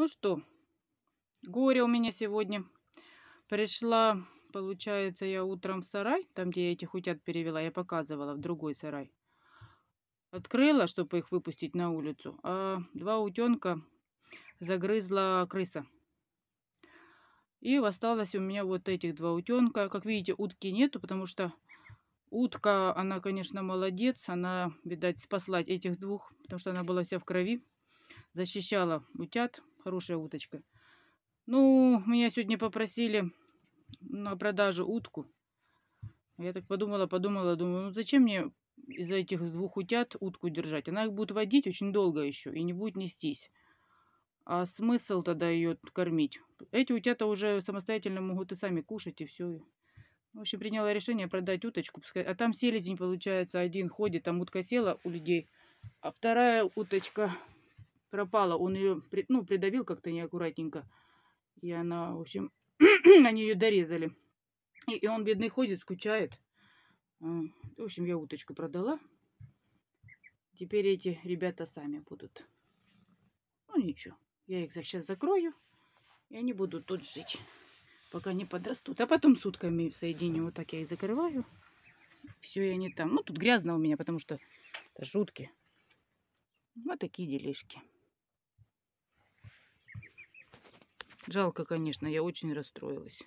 Ну что, горе у меня сегодня. Пришла, получается, я утром в сарай, там, где я этих утят перевела, я показывала в другой сарай. Открыла, чтобы их выпустить на улицу, а два утенка загрызла крыса. И осталось у меня вот этих два утенка. Как видите, утки нету, потому что утка, она, конечно, молодец. Она, видать, спасла этих двух, потому что она была вся в крови. Защищала утят. Хорошая уточка. Ну, меня сегодня попросили на продажу утку. Я так подумала, подумала, думаю, ну зачем мне из за этих двух утят утку держать? Она их будет водить очень долго еще и не будет нестись. А смысл тогда ее кормить? Эти утята уже самостоятельно могут и сами кушать, и все. В общем, приняла решение продать уточку. Пускай... А там селезень, получается, один ходит, там утка села у людей, а вторая уточка пропала. Он ее, ну, придавил как-то неаккуратненько. И она, в общем, они ее дорезали. И, и он, бедный, ходит, скучает. В общем, я уточку продала. Теперь эти ребята сами будут. Ну, ничего. Я их сейчас закрою. И они будут тут жить, пока не подрастут. А потом сутками соединю. Вот так я и закрываю. Все, и они там. Ну, тут грязно у меня, потому что это жутки. Вот такие делишки. Жалко, конечно, я очень расстроилась.